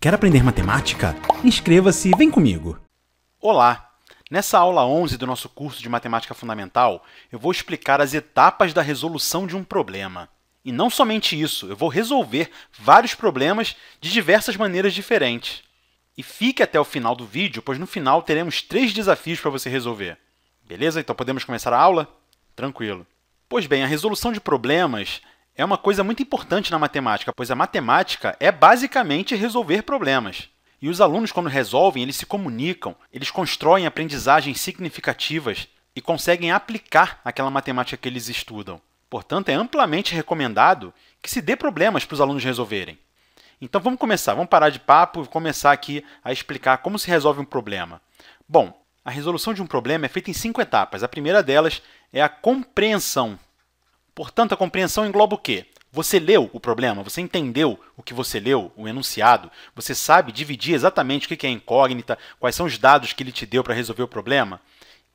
Quer aprender matemática? Inscreva-se e vem comigo! Olá! Nessa aula 11 do nosso curso de Matemática Fundamental, eu vou explicar as etapas da resolução de um problema. E não somente isso, eu vou resolver vários problemas de diversas maneiras diferentes. E fique até o final do vídeo, pois no final teremos três desafios para você resolver. Beleza? Então podemos começar a aula? Tranquilo. Pois bem, a resolução de problemas é uma coisa muito importante na matemática, pois a matemática é basicamente resolver problemas. E os alunos, quando resolvem, eles se comunicam, eles constroem aprendizagens significativas e conseguem aplicar aquela matemática que eles estudam. Portanto, é amplamente recomendado que se dê problemas para os alunos resolverem. Então vamos começar, vamos parar de papo e começar aqui a explicar como se resolve um problema. Bom, a resolução de um problema é feita em cinco etapas. A primeira delas é a compreensão Portanto, a compreensão engloba o quê? Você leu o problema, você entendeu o que você leu, o enunciado, você sabe dividir exatamente o que é incógnita, quais são os dados que ele te deu para resolver o problema?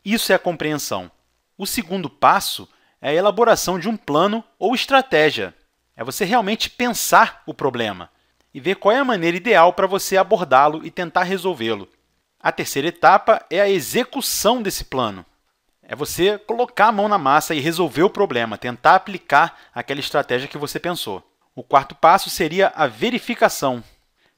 Isso é a compreensão. O segundo passo é a elaboração de um plano ou estratégia. É você realmente pensar o problema e ver qual é a maneira ideal para você abordá-lo e tentar resolvê-lo. A terceira etapa é a execução desse plano. É você colocar a mão na massa e resolver o problema, tentar aplicar aquela estratégia que você pensou. O quarto passo seria a verificação.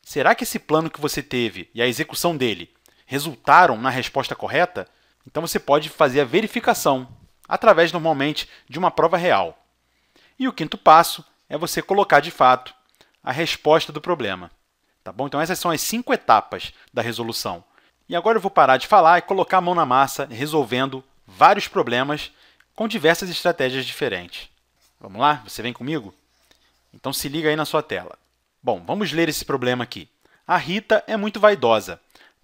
Será que esse plano que você teve e a execução dele resultaram na resposta correta? Então você pode fazer a verificação através normalmente de uma prova real. E o quinto passo é você colocar de fato a resposta do problema. Tá bom? Então essas são as cinco etapas da resolução. E agora eu vou parar de falar e colocar a mão na massa resolvendo vários problemas com diversas estratégias diferentes. Vamos lá? Você vem comigo? Então se liga aí na sua tela. Bom, vamos ler esse problema aqui. A Rita é muito vaidosa.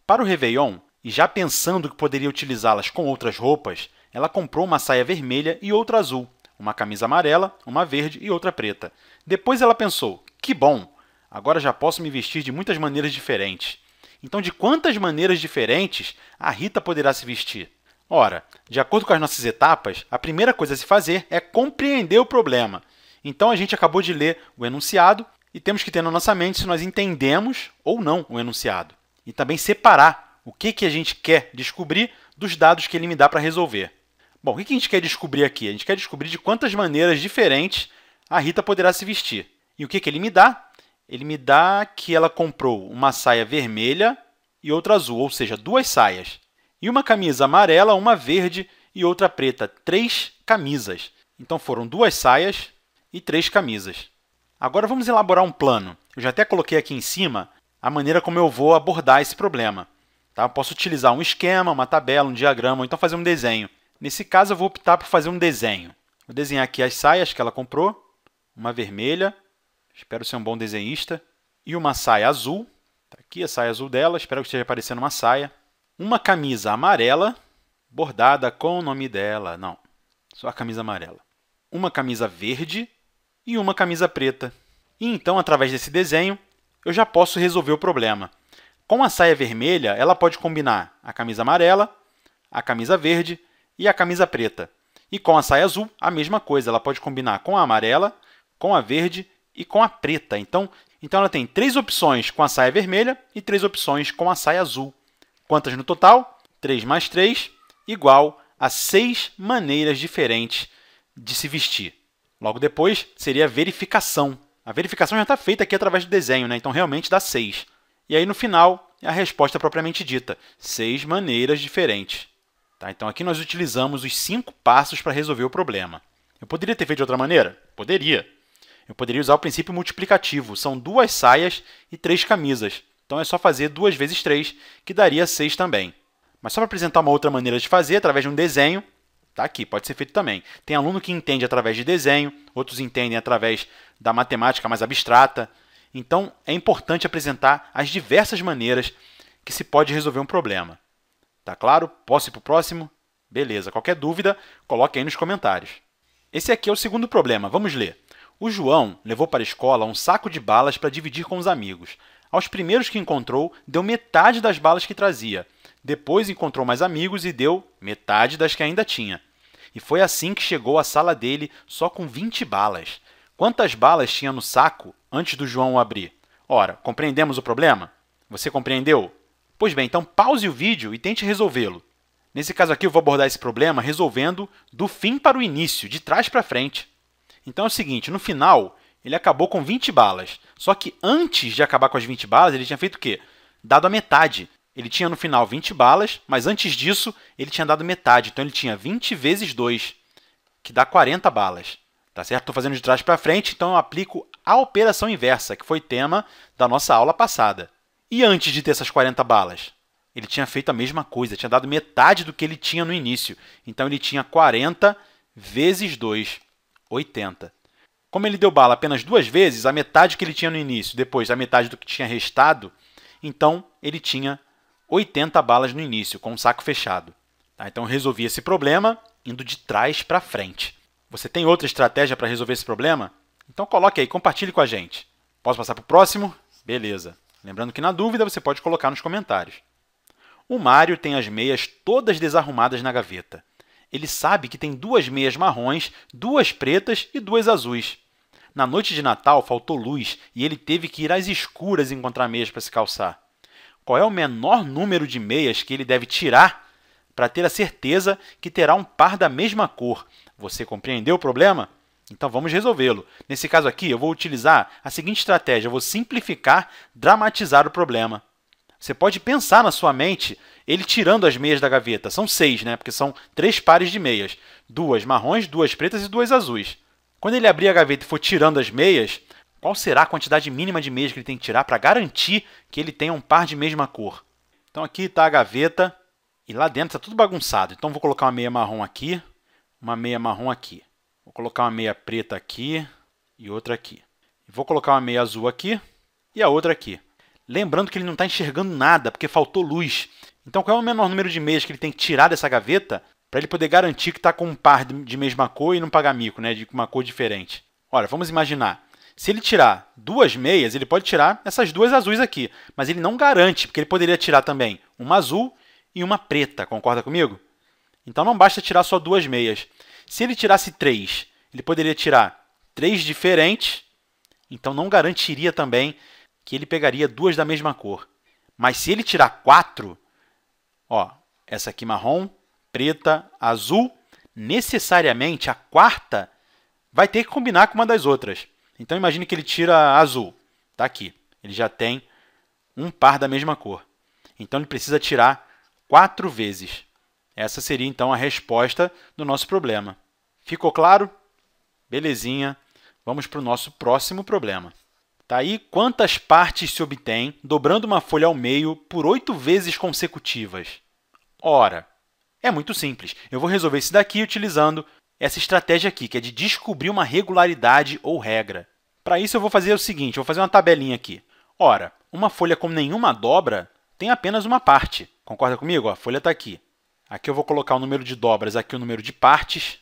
Para o Réveillon, e já pensando que poderia utilizá-las com outras roupas, ela comprou uma saia vermelha e outra azul, uma camisa amarela, uma verde e outra preta. Depois ela pensou: que bom! Agora já posso me vestir de muitas maneiras diferentes. Então, de quantas maneiras diferentes a Rita poderá se vestir? Ora, de acordo com as nossas etapas, a primeira coisa a se fazer é compreender o problema. Então a gente acabou de ler o enunciado e temos que ter na nossa mente se nós entendemos ou não o enunciado. E também separar o que, que a gente quer descobrir dos dados que ele me dá para resolver. Bom, o que, que a gente quer descobrir aqui? A gente quer descobrir de quantas maneiras diferentes a Rita poderá se vestir. E o que, que ele me dá? Ele me dá que ela comprou uma saia vermelha e outra azul, ou seja, duas saias. E uma camisa amarela, uma verde e outra preta. Três camisas. Então foram duas saias e três camisas. Agora vamos elaborar um plano. Eu já até coloquei aqui em cima a maneira como eu vou abordar esse problema. Tá? posso utilizar um esquema, uma tabela, um diagrama, ou então fazer um desenho. Nesse caso, eu vou optar por fazer um desenho. Vou desenhar aqui as saias que ela comprou, uma vermelha, espero ser um bom desenhista, e uma saia azul. Tá aqui a saia azul dela, espero que esteja aparecendo uma saia. Uma camisa amarela bordada com o nome dela. Não, só a camisa amarela. Uma camisa verde e uma camisa preta. E então, através desse desenho, eu já posso resolver o problema. Com a saia vermelha, ela pode combinar a camisa amarela, a camisa verde e a camisa preta. E com a saia azul, a mesma coisa. Ela pode combinar com a amarela, com a verde e com a preta. Então, então ela tem três opções com a saia vermelha e três opções com a saia azul. Quantas no total? 3 mais 3, igual a seis maneiras diferentes de se vestir. Logo depois seria a verificação. A verificação já está feita aqui através do desenho, né? então realmente dá 6. E aí no final é a resposta propriamente dita: seis maneiras diferentes. Tá? Então aqui nós utilizamos os cinco passos para resolver o problema. Eu poderia ter feito de outra maneira? Poderia. Eu poderia usar o princípio multiplicativo: são duas saias e três camisas. Então é só fazer 2 vezes 3, que daria 6 também. Mas só para apresentar uma outra maneira de fazer, através de um desenho, está aqui, pode ser feito também. Tem aluno que entende através de desenho, outros entendem através da matemática mais abstrata. Então é importante apresentar as diversas maneiras que se pode resolver um problema. Tá claro? Posso ir para o próximo? Beleza. Qualquer dúvida, coloque aí nos comentários. Esse aqui é o segundo problema. Vamos ler. O João levou para a escola um saco de balas para dividir com os amigos. Aos primeiros que encontrou, deu metade das balas que trazia. Depois encontrou mais amigos e deu metade das que ainda tinha. E foi assim que chegou à sala dele só com 20 balas. Quantas balas tinha no saco antes do João o abrir? Ora, compreendemos o problema? Você compreendeu? Pois bem, então pause o vídeo e tente resolvê-lo. Nesse caso aqui, eu vou abordar esse problema resolvendo do fim para o início, de trás para frente. Então é o seguinte: no final, ele acabou com 20 balas. Só que antes de acabar com as 20 balas, ele tinha feito o quê? Dado a metade. Ele tinha no final 20 balas, mas antes disso, ele tinha dado metade. Então ele tinha 20 vezes 2, que dá 40 balas. Tá certo? Estou fazendo de trás para frente, então eu aplico a operação inversa, que foi tema da nossa aula passada. E antes de ter essas 40 balas? Ele tinha feito a mesma coisa, tinha dado metade do que ele tinha no início. Então ele tinha 40 vezes 2, 80. Como ele deu bala apenas duas vezes, a metade que ele tinha no início, depois a metade do que tinha restado, então ele tinha 80 balas no início, com o saco fechado. Tá? Então resolvi esse problema indo de trás para frente. Você tem outra estratégia para resolver esse problema? Então coloque aí, compartilhe com a gente. Posso passar para o próximo? Beleza. Lembrando que na dúvida você pode colocar nos comentários. O Mário tem as meias todas desarrumadas na gaveta. Ele sabe que tem duas meias marrons, duas pretas e duas azuis. Na noite de Natal faltou luz e ele teve que ir às escuras encontrar meias para se calçar. Qual é o menor número de meias que ele deve tirar para ter a certeza que terá um par da mesma cor? Você compreendeu o problema? Então vamos resolvê-lo. Nesse caso aqui, eu vou utilizar a seguinte estratégia: eu vou simplificar, dramatizar o problema. Você pode pensar na sua mente ele tirando as meias da gaveta. São seis, né? Porque são três pares de meias: duas marrons, duas pretas e duas azuis. Quando ele abrir a gaveta e for tirando as meias, qual será a quantidade mínima de meias que ele tem que tirar para garantir que ele tenha um par de mesma cor? Então aqui está a gaveta e lá dentro está tudo bagunçado. Então vou colocar uma meia marrom aqui, uma meia marrom aqui. Vou colocar uma meia preta aqui e outra aqui. Vou colocar uma meia azul aqui e a outra aqui. Lembrando que ele não está enxergando nada porque faltou luz. Então qual é o menor número de meias que ele tem que tirar dessa gaveta para ele poder garantir que está com um par de mesma cor e não pagar mico, né, de uma cor diferente. Olha, vamos imaginar. Se ele tirar duas meias, ele pode tirar essas duas azuis aqui, mas ele não garante, porque ele poderia tirar também uma azul e uma preta, concorda comigo? Então não basta tirar só duas meias. Se ele tirasse três, ele poderia tirar três diferentes, então não garantiria também que ele pegaria duas da mesma cor. Mas se ele tirar quatro, ó, essa aqui marrom, preta, azul, necessariamente a quarta vai ter que combinar com uma das outras. Então imagine que ele tira azul, tá aqui. Ele já tem um par da mesma cor. Então ele precisa tirar quatro vezes. Essa seria então a resposta do nosso problema. Ficou claro? Belezinha. Vamos para o nosso próximo problema. Tá aí quantas partes se obtém dobrando uma folha ao meio por oito vezes consecutivas? Ora, é muito simples. Eu vou resolver isso daqui utilizando essa estratégia aqui, que é de descobrir uma regularidade ou regra. Para isso, eu vou fazer o seguinte, vou fazer uma tabelinha aqui. Ora, uma folha com nenhuma dobra tem apenas uma parte. Concorda comigo? A folha está aqui. Aqui eu vou colocar o número de dobras, aqui o número de partes.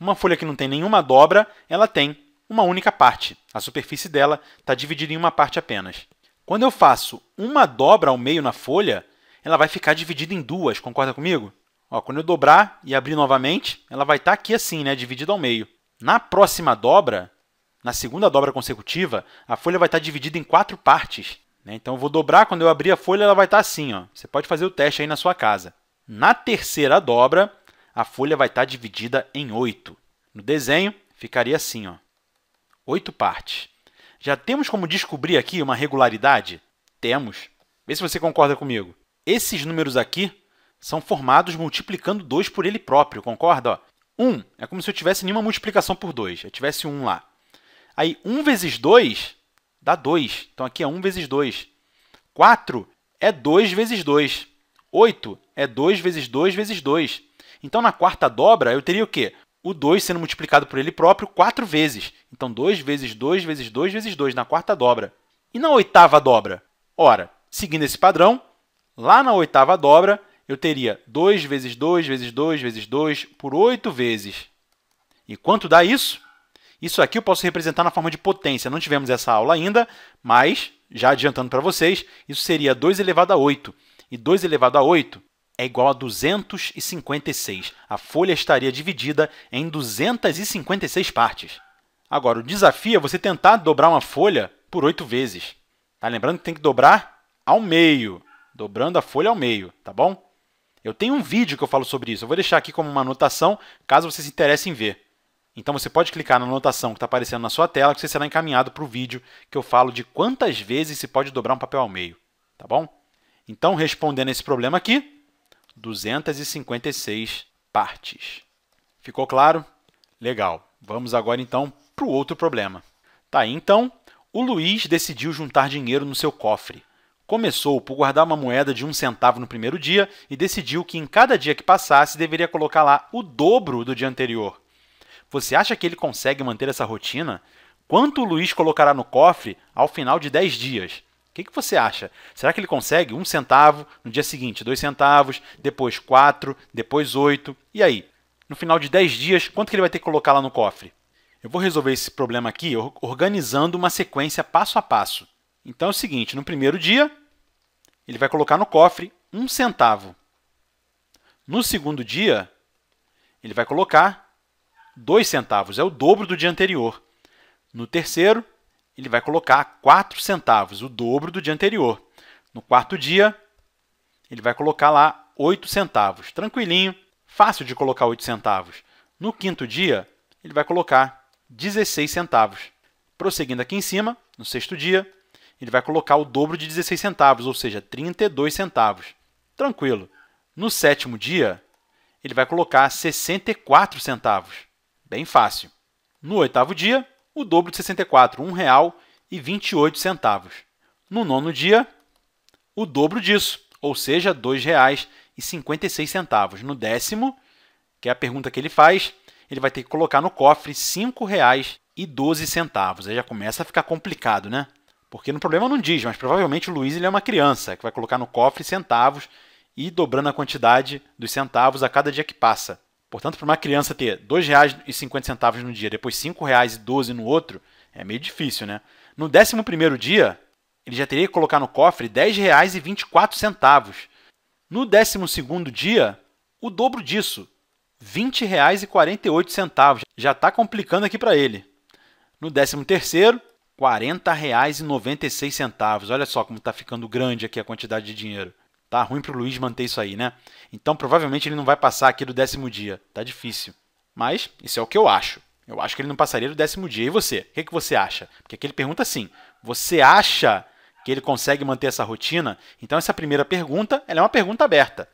Uma folha que não tem nenhuma dobra, ela tem uma única parte. A superfície dela está dividida em uma parte apenas. Quando eu faço uma dobra ao meio na folha, ela vai ficar dividida em duas, concorda comigo? Ó, quando eu dobrar e abrir novamente, ela vai estar tá aqui assim, né, dividida ao meio. Na próxima dobra, na segunda dobra consecutiva, a folha vai estar tá dividida em quatro partes. Né? Então eu vou dobrar, quando eu abrir a folha, ela vai estar tá assim. Ó. Você pode fazer o teste aí na sua casa. Na terceira dobra, a folha vai estar tá dividida em oito. No desenho, ficaria assim, ó, oito partes. Já temos como descobrir aqui uma regularidade? Temos. Vê se você concorda comigo. Esses números aqui são formados multiplicando 2 por ele próprio, concorda? 1 um, é como se eu tivesse nenhuma multiplicação por 2, eu tivesse 1 um lá. Aí 1 um vezes 2 dá 2, então aqui é 1 vezes 2. 4 é 2 vezes 2. 8 é 2 vezes 2 vezes 2. Então, na quarta dobra, eu teria o quê? O 2 sendo multiplicado por ele próprio 4 vezes. Então, 2 vezes 2 vezes 2 vezes 2 na quarta dobra. E na oitava dobra? Ora, seguindo esse padrão, lá na oitava dobra, eu teria 2 vezes 2 vezes 2 vezes 2 por 8 vezes. E quanto dá isso? Isso aqui eu posso representar na forma de potência. Não tivemos essa aula ainda, mas, já adiantando para vocês, isso seria 2 elevado a 8. E 2 elevado a 8 é igual a 256. A folha estaria dividida em 256 partes. Agora, o desafio é você tentar dobrar uma folha por 8 vezes. Tá? Lembrando que tem que dobrar ao meio, dobrando a folha ao meio, tá bom? Eu tenho um vídeo que eu falo sobre isso. Eu vou deixar aqui como uma anotação, caso você se interesse em ver. Então você pode clicar na anotação que está aparecendo na sua tela, que você será encaminhado para o vídeo que eu falo de quantas vezes se pode dobrar um papel ao meio. Tá bom? Então, respondendo esse problema aqui, 256 partes. Ficou claro? Legal. Vamos agora então para o outro problema. Tá, então o Luiz decidiu juntar dinheiro no seu cofre Começou por guardar uma moeda de um centavo no primeiro dia e decidiu que em cada dia que passasse deveria colocar lá o dobro do dia anterior. Você acha que ele consegue manter essa rotina? Quanto o Luiz colocará no cofre ao final de 10 dias? O que, que, você acha? Será que ele consegue um centavo, no dia seguinte dois centavos, depois quatro, depois oito? E aí? No final de 10 dias, quanto que ele vai ter que colocar lá no cofre? Eu vou resolver esse problema aqui organizando uma sequência passo a passo. Então é o seguinte: no primeiro dia, ele vai colocar no cofre um centavo. No segundo dia, ele vai colocar dois centavos, é o dobro do dia anterior. No terceiro, ele vai colocar quatro centavos, o dobro do dia anterior. No quarto dia, ele vai colocar lá oito centavos, tranquilinho, fácil de colocar oito centavos. No quinto dia, ele vai colocar 16 centavos. Prosseguindo aqui em cima, no sexto dia, ele vai colocar o dobro de 16 centavos, ou seja, 32 centavos. Tranquilo. No sétimo dia, ele vai colocar 64 centavos. Bem fácil. No oitavo dia, o dobro de 64, R$ 1,28. No nono dia, o dobro disso, ou seja, R$ 2,56. No décimo, que é a pergunta que ele faz, ele vai ter que colocar no cofre R$ 5,12. Aí já começa a ficar complicado, né? Porque no problema não diz, mas provavelmente o Luiz ele é uma criança que vai colocar no cofre centavos e dobrando a quantidade dos centavos a cada dia que passa. Portanto, para uma criança ter R$ 2,50 num dia, depois R$ 5,12 no outro, é meio difícil, né? No 11 dia, ele já teria que colocar no cofre R$ 10,24. No 12 dia, o dobro disso, R$ 20,48. Já está complicando aqui para ele. No 13 terceiro R$ 40,96. Olha só como está ficando grande aqui a quantidade de dinheiro. Tá ruim para o Luiz manter isso aí, né? Então provavelmente ele não vai passar aqui do décimo dia. Tá difícil. Mas isso é o que eu acho. Eu acho que ele não passaria do décimo dia. E você? O que, é que você acha? Porque aqui ele pergunta assim: você acha que ele consegue manter essa rotina? Então essa primeira pergunta é uma pergunta aberta.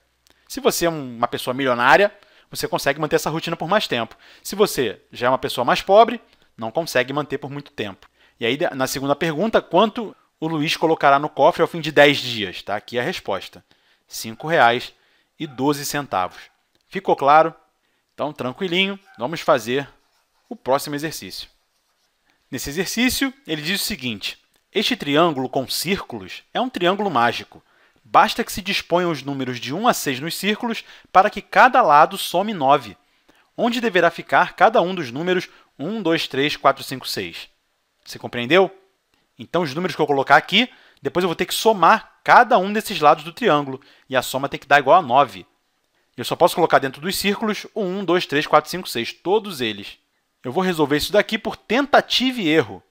Se você é uma pessoa milionária, você consegue manter essa rotina por mais tempo. Se você já é uma pessoa mais pobre, não consegue manter por muito tempo. E aí, na segunda pergunta, quanto o Luiz colocará no cofre ao fim de 10 dias? Tá aqui a resposta: R$ 5,12. Ficou claro? Então, tranquilinho, vamos fazer o próximo exercício. Nesse exercício, ele diz o seguinte: Este triângulo com círculos é um triângulo mágico. Basta que se disponham os números de 1 a 6 nos círculos para que cada lado some 9, onde deverá ficar cada um dos números 1, 2, 3, 4, 5, 6. Você compreendeu? Então, os números que eu colocar aqui, depois eu vou ter que somar cada um desses lados do triângulo. E a soma tem que dar igual a 9. Eu só posso colocar dentro dos círculos o 1, 2, 3, 4, 5, 6, todos eles. Eu vou resolver isso daqui por tentativa e erro.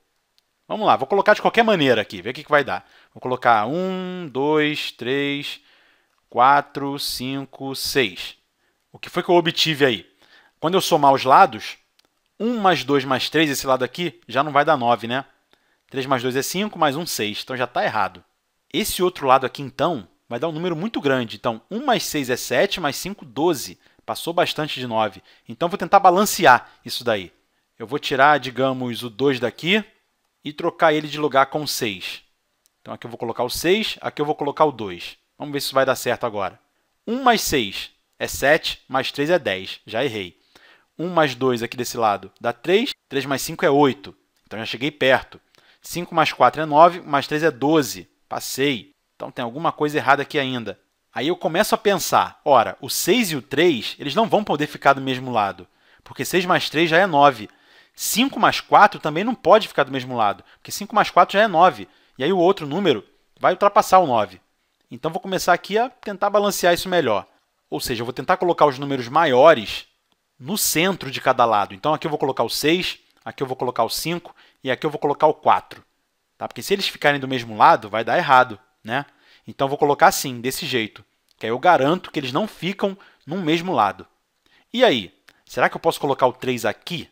Vamos lá, vou colocar de qualquer maneira aqui, ver o que, que vai dar. Vou colocar 1, 2, 3, 4, 5, 6. O que foi que eu obtive aí? Quando eu somar os lados, 1 mais 2 mais 3, esse lado aqui, já não vai dar 9, né? 3 mais 2 é 5, mais 1, 6. Então já está errado. Esse outro lado aqui, então, vai dar um número muito grande. Então, 1 mais 6 é 7, mais 5, 12. Passou bastante de 9. Então, vou tentar balancear isso daí. Eu vou tirar, digamos, o 2 daqui e trocar ele de lugar com 6. Então, aqui eu vou colocar o 6, aqui eu vou colocar o 2. Vamos ver se isso vai dar certo agora. 1 mais 6 é 7, mais 3 é 10. Já errei. 1 mais 2 aqui desse lado dá 3, 3 mais 5 é 8, então já cheguei perto. 5 mais 4 é 9, mais 3 é 12, passei. Então tem alguma coisa errada aqui ainda. Aí eu começo a pensar, ora, o 6 e o 3, eles não vão poder ficar do mesmo lado, porque 6 mais 3 já é 9. 5 mais 4 também não pode ficar do mesmo lado, porque 5 mais 4 já é 9, e aí o outro número vai ultrapassar o 9. Então vou começar aqui a tentar balancear isso melhor. Ou seja, eu vou tentar colocar os números maiores no centro de cada lado. Então aqui eu vou colocar o 6, aqui eu vou colocar o 5 e aqui eu vou colocar o 4. Tá? Porque se eles ficarem do mesmo lado, vai dar errado. Né? Então eu vou colocar assim, desse jeito. Que aí eu garanto que eles não ficam no mesmo lado. E aí, será que eu posso colocar o 3 aqui?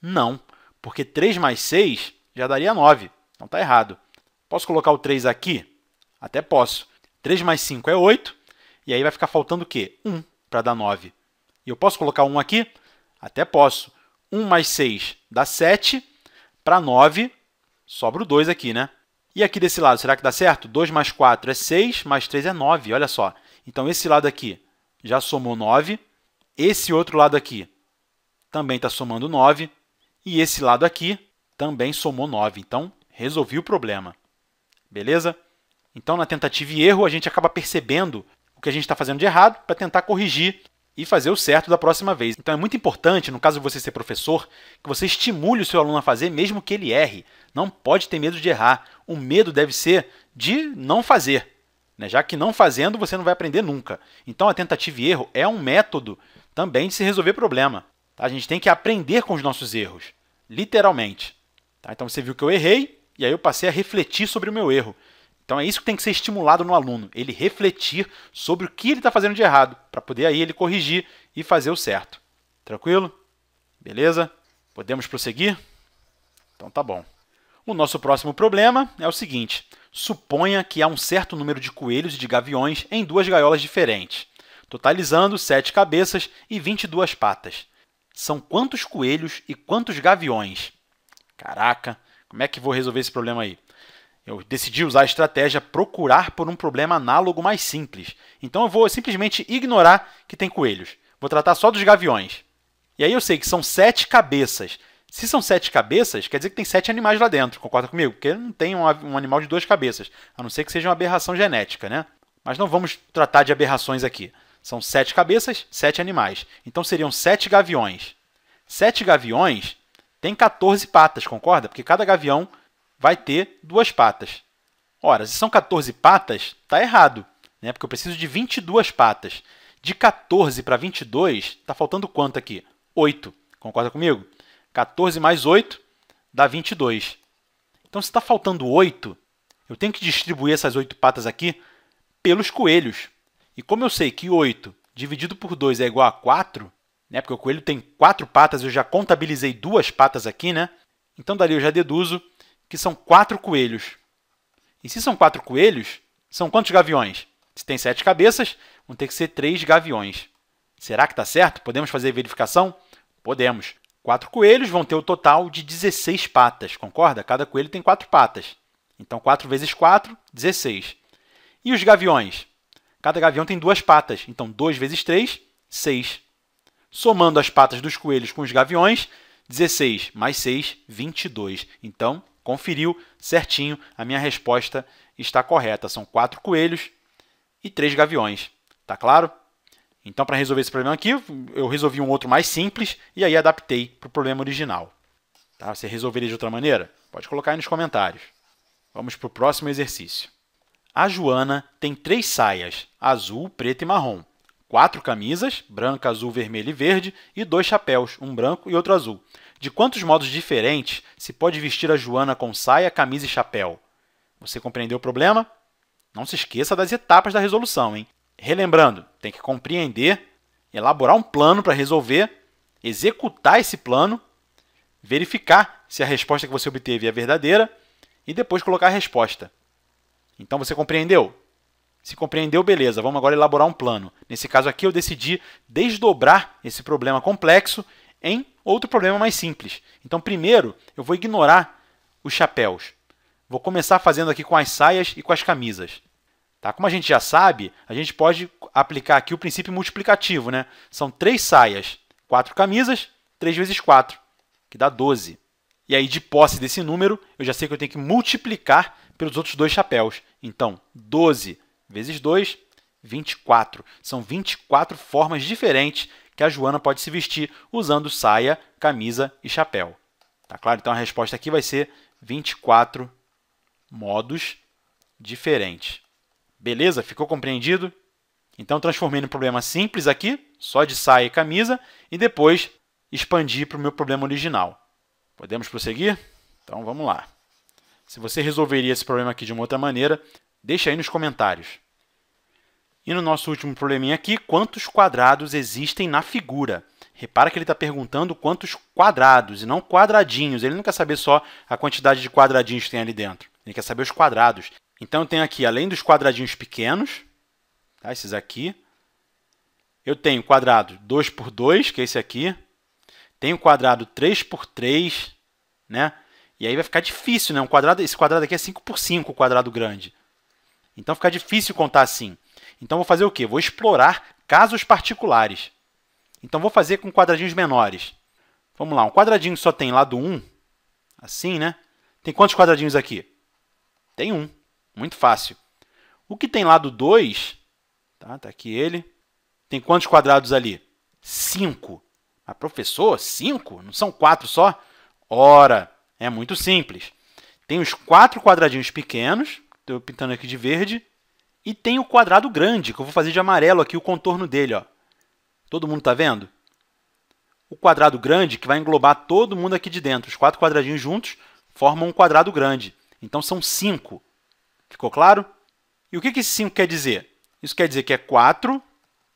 Não, porque 3 mais 6 já daria 9. Então está errado. Posso colocar o 3 aqui? Até posso. 3 mais 5 é 8. E aí vai ficar faltando o quê? 1 para dar 9. E eu posso colocar 1 aqui? Até posso. 1 mais 6 dá 7. Para 9, sobra o 2 aqui, né? E aqui desse lado, será que dá certo? 2 mais 4 é 6, mais 3 é 9, olha só. Então, esse lado aqui já somou 9. Esse outro lado aqui também está somando 9. E esse lado aqui também somou 9. Então, resolvi o problema. Beleza? Então, na tentativa e erro, a gente acaba percebendo o que a gente está fazendo de errado para tentar corrigir e fazer o certo da próxima vez. Então é muito importante, no caso de você ser professor, que você estimule o seu aluno a fazer mesmo que ele erre. Não pode ter medo de errar. O medo deve ser de não fazer. Né? Já que não fazendo, você não vai aprender nunca. Então a tentativa e erro é um método também de se resolver problema. Tá? A gente tem que aprender com os nossos erros, literalmente. Tá? Então você viu que eu errei, e aí eu passei a refletir sobre o meu erro. Então é isso que tem que ser estimulado no aluno, ele refletir sobre o que ele está fazendo de errado, para poder aí ele corrigir e fazer o certo. Tranquilo? Beleza? Podemos prosseguir? Então tá bom. O nosso próximo problema é o seguinte: suponha que há um certo número de coelhos e de gaviões em duas gaiolas diferentes, totalizando 7 cabeças e 22 patas. São quantos coelhos e quantos gaviões? Caraca, como é que vou resolver esse problema aí? Eu decidi usar a estratégia procurar por um problema análogo mais simples. Então eu vou simplesmente ignorar que tem coelhos. Vou tratar só dos gaviões. E aí eu sei que são sete cabeças. Se são sete cabeças, quer dizer que tem sete animais lá dentro, concorda comigo? Porque não tem um, animal de duas cabeças, a não ser que seja uma aberração genética, né? Mas não vamos tratar de aberrações aqui. São sete cabeças, sete animais. Então seriam sete gaviões. Sete gaviões tem 14 patas, concorda? Porque cada gavião vai ter duas patas. Ora, se são 14 patas, está errado, né? porque eu preciso de 22 patas. De 14 para 22, está faltando quanto aqui? 8. Concorda comigo? 14 mais 8 dá 22. Então, se está faltando 8, eu tenho que distribuir essas 8 patas aqui pelos coelhos. E como eu sei que 8 dividido por 2 é igual a 4, né? porque o coelho tem 4 patas, eu já contabilizei duas patas aqui, né? então dali eu já deduzo que são quatro coelhos. E se são quatro coelhos, são quantos gaviões? Se tem sete cabeças, vão ter que ser três gaviões. Será que está certo? Podemos fazer verificação? Podemos. Quatro coelhos vão ter o total de 16 patas, concorda? Cada coelho tem quatro patas. Então, 4 vezes 4, 16. E os gaviões? Cada gavião tem duas patas. Então, 2 vezes 3, 6. Somando as patas dos coelhos com os gaviões, 16 mais 6, 22. Então, conferiu certinho, a minha resposta está correta. São quatro coelhos e três gaviões. Tá claro? Então, para resolver esse problema aqui, eu resolvi um outro mais simples e aí adaptei para o problema original. Tá? Você resolveria de outra maneira? Pode colocar aí nos comentários. Vamos para o próximo exercício. A Joana tem três saias, azul, preta e marrom. Quatro camisas, branca, azul, vermelho e verde, e dois chapéus, um branco e outro azul. De quantos modos diferentes se pode vestir a Joana com saia, camisa e chapéu? Você compreendeu o problema? Não se esqueça das etapas da resolução, hein? Relembrando, tem que compreender, elaborar um plano para resolver, executar esse plano, verificar se a resposta que você obteve é verdadeira e depois colocar a resposta. Então você compreendeu? Se compreendeu, beleza, vamos agora elaborar um plano. Nesse caso aqui, eu decidi desdobrar esse problema complexo em outro problema mais simples. Então, primeiro, eu vou ignorar os chapéus. Vou começar fazendo aqui com as saias e com as camisas. Tá? Como a gente já sabe, a gente pode aplicar aqui o princípio multiplicativo. Né? São três saias, quatro camisas, 3 vezes 4, que dá 12. E aí, de posse desse número, eu já sei que eu tenho que multiplicar pelos outros dois chapéus. Então, 12 vezes 2, 24. São 24 formas diferentes que a Joana pode se vestir usando saia, camisa e chapéu. Tá claro? Então a resposta aqui vai ser 24 modos diferentes. Beleza? Ficou compreendido? Então transformei no problema simples aqui, só de saia e camisa, e depois expandi para o meu problema original. Podemos prosseguir? Então vamos lá. Se você resolveria esse problema aqui de uma outra maneira, Deixa aí nos comentários. E no nosso último probleminha aqui, quantos quadrados existem na figura? Repara que ele está perguntando quantos quadrados e não quadradinhos. Ele não quer saber só a quantidade de quadradinhos que tem ali dentro. Ele quer saber os quadrados. Então eu tenho aqui, além dos quadradinhos pequenos, tá, esses aqui, eu tenho quadrado 2 por 2, que é esse aqui. Tenho quadrado 3 por 3, né? E aí vai ficar difícil, né? Um quadrado, esse quadrado aqui é 5 por 5, o quadrado grande. Então fica difícil contar assim. Então vou fazer o quê? Vou explorar casos particulares. Então vou fazer com quadradinhos menores. Vamos lá, um quadradinho só tem lado 1, assim, né? Tem quantos quadradinhos aqui? Tem um, muito fácil. O que tem lado 2, tá, tá aqui ele, tem quantos quadrados ali? 5. Ah, professor, 5? Não são 4 só? Ora, é muito simples. Tem os quatro quadradinhos pequenos, Estou pintando aqui de verde. E tem o quadrado grande, que eu vou fazer de amarelo aqui o contorno dele. Ó. Todo mundo está vendo? O quadrado grande, que vai englobar todo mundo aqui de dentro. Os quatro quadradinhos juntos formam um quadrado grande. Então são cinco. Ficou claro? E o que, esse 5 quer dizer? Isso quer dizer que é 4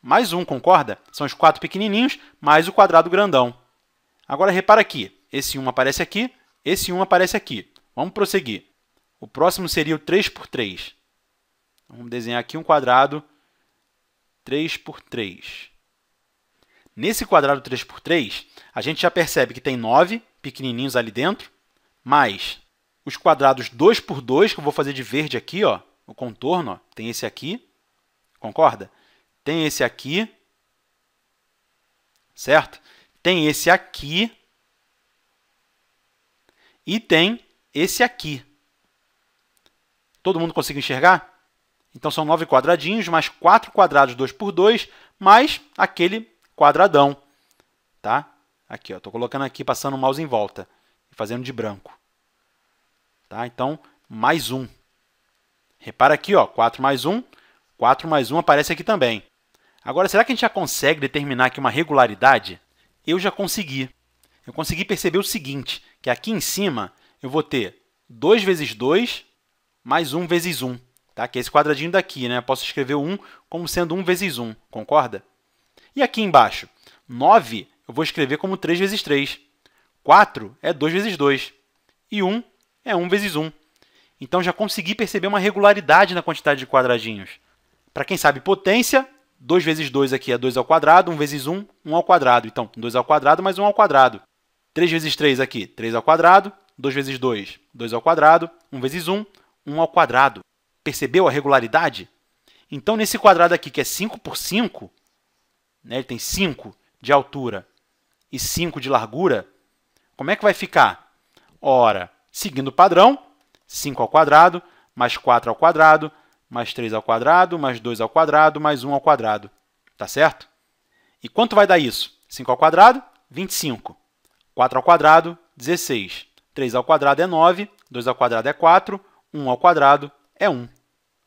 mais 1, concorda? São os quatro pequenininhos mais o quadrado grandão. Agora repara aqui, esse 1 aparece aqui, esse 1 aparece aqui. Vamos prosseguir. O próximo seria o 3 por 3. Então, vamos desenhar aqui um quadrado 3 por 3. Nesse quadrado 3 por 3, a gente já percebe que tem 9 pequenininhos ali dentro, mais os quadrados 2 por 2, que eu vou fazer de verde aqui, ó, o contorno, ó, tem esse aqui, concorda? Tem esse aqui, certo? Tem esse aqui e tem esse aqui. Todo mundo conseguiu enxergar? Então são nove quadradinhos, mais quatro quadrados, dois por dois, mais aquele quadradão. Tá? Aqui, estou colocando aqui, passando o mouse em volta e fazendo de branco. Tá? Então, mais um. Repara aqui, ó, 4 mais 1, 4 mais 1 aparece aqui também. Agora, será que a gente já consegue determinar aqui uma regularidade? Eu já consegui. Eu consegui perceber o seguinte, que aqui em cima eu vou ter 2 vezes 2 mais 1 vezes 1, tá? que é esse quadradinho daqui. Né? Eu posso escrever 1 como sendo 1 vezes 1, concorda? E aqui embaixo, 9 eu vou escrever como 3 vezes 3. 4 é 2 vezes 2. E 1 é 1 vezes 1. Então já consegui perceber uma regularidade na quantidade de quadradinhos. Para quem sabe potência, 2 vezes 2 aqui é 2 ao quadrado, 1 vezes 1, 1 ao quadrado. Então, 2 ao quadrado mais 1 ao quadrado. 3 vezes 3 aqui, 3 ao quadrado, 2 vezes 2, 2 ao quadrado, 1 vezes 1, 1 ao quadrado. Percebeu a regularidade? Então, nesse quadrado aqui, que é 5 por 5, né, ele tem 5 de altura e 5 de largura, como é que vai ficar? Ora, seguindo o padrão, 5 ao quadrado, mais 4 ao quadrado, mais 3 ao quadrado, mais 2 ao quadrado, mais 1 ao quadrado. Tá certo? E quanto vai dar isso? 5 ao quadrado, 25. 4 ao quadrado, 16. 3 ao quadrado é 9, 2 ao quadrado é 4, 1 ao quadrado é 1.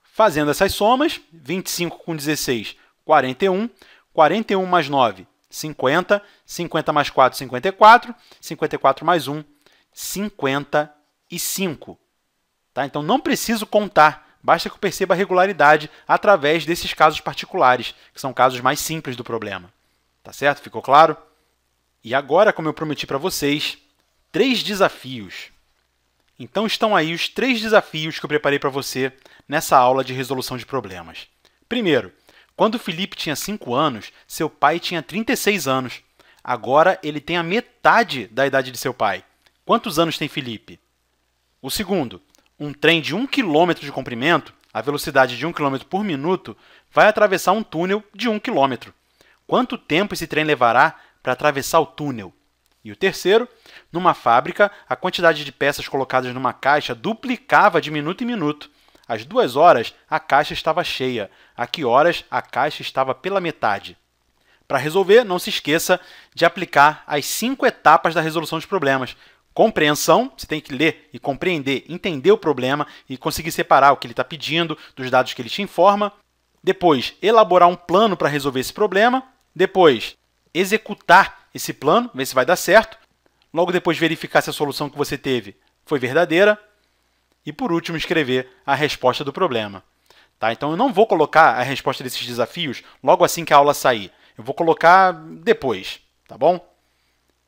Fazendo essas somas, 25 com 16, 41. 41 mais 9, 50. 50 mais 4, 54. 54 mais 1, 55. Tá? Então, não preciso contar, basta que eu perceba a regularidade através desses casos particulares, que são casos mais simples do problema. Tá certo? Ficou claro? E agora, como eu prometi para vocês, três desafios então estão aí os três desafios que eu preparei para você nessa aula de resolução de problemas. Primeiro, quando Felipe tinha 5 anos, seu pai tinha 36 anos. Agora ele tem a metade da idade de seu pai. Quantos anos tem Felipe? O segundo, um trem de 1 um km de comprimento, a velocidade de 1 um km por minuto, vai atravessar um túnel de 1 um km. Quanto tempo esse trem levará para atravessar o túnel? E o terceiro, numa fábrica, a quantidade de peças colocadas numa caixa duplicava de minuto em minuto. Às duas horas, a caixa estava cheia. A que horas, a caixa estava pela metade. Para resolver, não se esqueça de aplicar as cinco etapas da resolução de problemas. Compreensão, você tem que ler e compreender, entender o problema e conseguir separar o que ele está pedindo dos dados que ele te informa. Depois, elaborar um plano para resolver esse problema. Depois, executar esse plano, ver se vai dar certo. Logo depois, verificar se a solução que você teve foi verdadeira. E por último, escrever a resposta do problema. Tá? Então, eu não vou colocar a resposta desses desafios logo assim que a aula sair. Eu vou colocar depois, tá bom?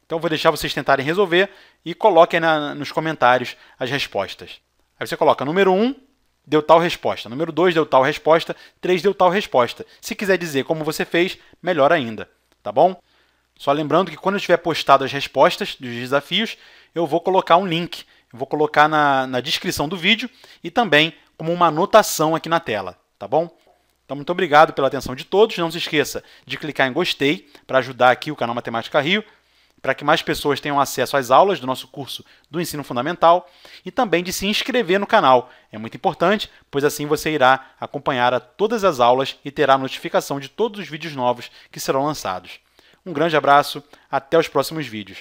Então, eu vou deixar vocês tentarem resolver e coloquem na, nos comentários as respostas. Aí você coloca número 1, um, deu tal resposta. Número 2 deu tal resposta, 3 deu tal resposta. Se quiser dizer como você fez, melhor ainda, tá bom? Só lembrando que quando eu tiver postado as respostas dos desafios, eu vou colocar um link. Eu vou colocar na, na descrição do vídeo e também como uma anotação aqui na tela, tá bom? Então, muito obrigado pela atenção de todos. Não se esqueça de clicar em gostei para ajudar aqui o canal Matemática Rio, para que mais pessoas tenham acesso às aulas do nosso curso do Ensino Fundamental e também de se inscrever no canal. É muito importante, pois assim você irá acompanhar a todas as aulas e terá notificação de todos os vídeos novos que serão lançados. Um grande abraço, até os próximos vídeos.